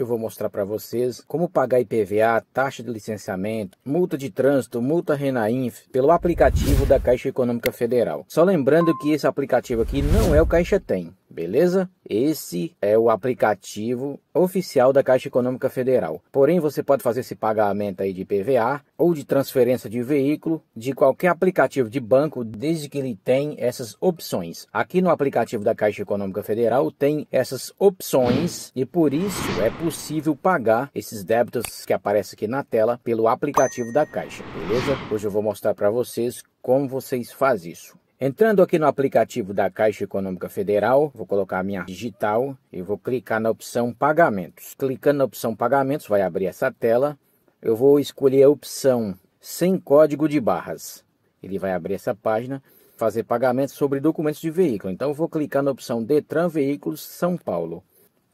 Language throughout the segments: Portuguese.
Eu vou mostrar para vocês como pagar IPVA, taxa de licenciamento, multa de trânsito, multa Renainf pelo aplicativo da Caixa Econômica Federal. Só lembrando que esse aplicativo aqui não é o Caixa Tem beleza? Esse é o aplicativo oficial da Caixa Econômica Federal. Porém, você pode fazer esse pagamento aí de PVA ou de transferência de veículo de qualquer aplicativo de banco, desde que ele tem essas opções. Aqui no aplicativo da Caixa Econômica Federal tem essas opções e por isso é possível pagar esses débitos que aparecem aqui na tela pelo aplicativo da Caixa, beleza? Hoje eu vou mostrar para vocês como vocês fazem isso. Entrando aqui no aplicativo da Caixa Econômica Federal, vou colocar a minha digital e vou clicar na opção Pagamentos. Clicando na opção Pagamentos, vai abrir essa tela. Eu vou escolher a opção sem código de barras. Ele vai abrir essa página, fazer pagamentos sobre documentos de veículo. Então, eu vou clicar na opção Detran Veículos São Paulo.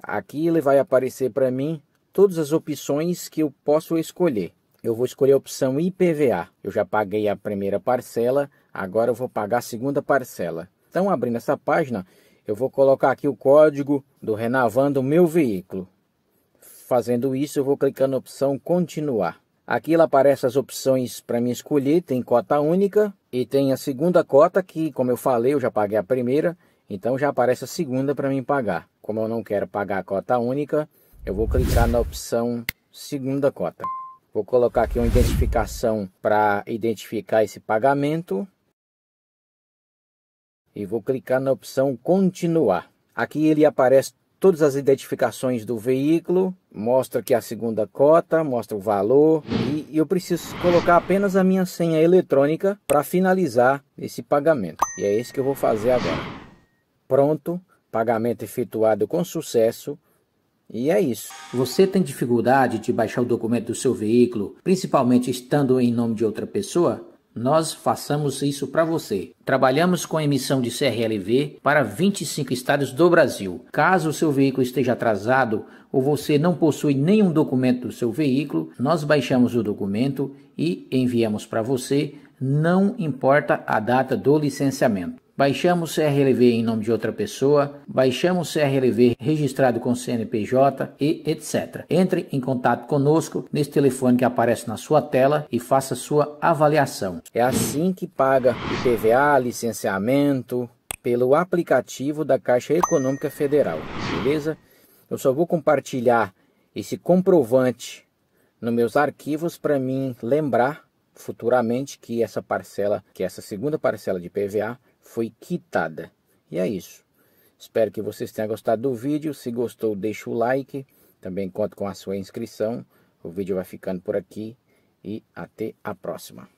Aqui ele vai aparecer para mim todas as opções que eu posso escolher. Eu vou escolher a opção IPVA. Eu já paguei a primeira parcela, Agora eu vou pagar a segunda parcela. Então, abrindo essa página, eu vou colocar aqui o código do do meu veículo. Fazendo isso, eu vou clicar na opção Continuar. Aqui ela aparece as opções para mim escolher, tem cota única e tem a segunda cota que, como eu falei, eu já paguei a primeira, então já aparece a segunda para mim pagar. Como eu não quero pagar a cota única, eu vou clicar na opção segunda cota. Vou colocar aqui uma identificação para identificar esse pagamento e vou clicar na opção continuar. Aqui ele aparece todas as identificações do veículo, mostra aqui a segunda cota, mostra o valor e eu preciso colocar apenas a minha senha eletrônica para finalizar esse pagamento. E é isso que eu vou fazer agora. Pronto, pagamento efetuado com sucesso. E é isso. Você tem dificuldade de baixar o documento do seu veículo, principalmente estando em nome de outra pessoa? nós façamos isso para você. Trabalhamos com emissão de CRLV para 25 estados do Brasil. Caso o seu veículo esteja atrasado ou você não possui nenhum documento do seu veículo, nós baixamos o documento e enviamos para você, não importa a data do licenciamento baixamos CRLV em nome de outra pessoa, baixamos CRLV registrado com CNPJ e etc. Entre em contato conosco nesse telefone que aparece na sua tela e faça sua avaliação. É assim que paga IPVA, licenciamento, pelo aplicativo da Caixa Econômica Federal, beleza? Eu só vou compartilhar esse comprovante nos meus arquivos para mim lembrar futuramente que essa parcela, que essa segunda parcela de PVA foi quitada. E é isso. Espero que vocês tenham gostado do vídeo. Se gostou, deixa o like. Também conto com a sua inscrição. O vídeo vai ficando por aqui e até a próxima.